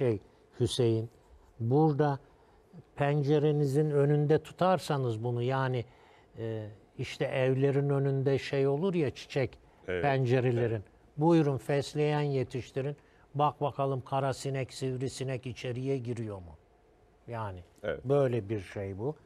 şey Hüseyin. Burada pencerenizin önünde tutarsanız bunu yani e, işte evlerin önünde şey olur ya çiçek evet, pencerelerin. Evet. Buyurun fesleğen yetiştirin. Bak bakalım kara sinek, sivrisinek içeriye giriyor mu? Yani evet. böyle bir şey bu.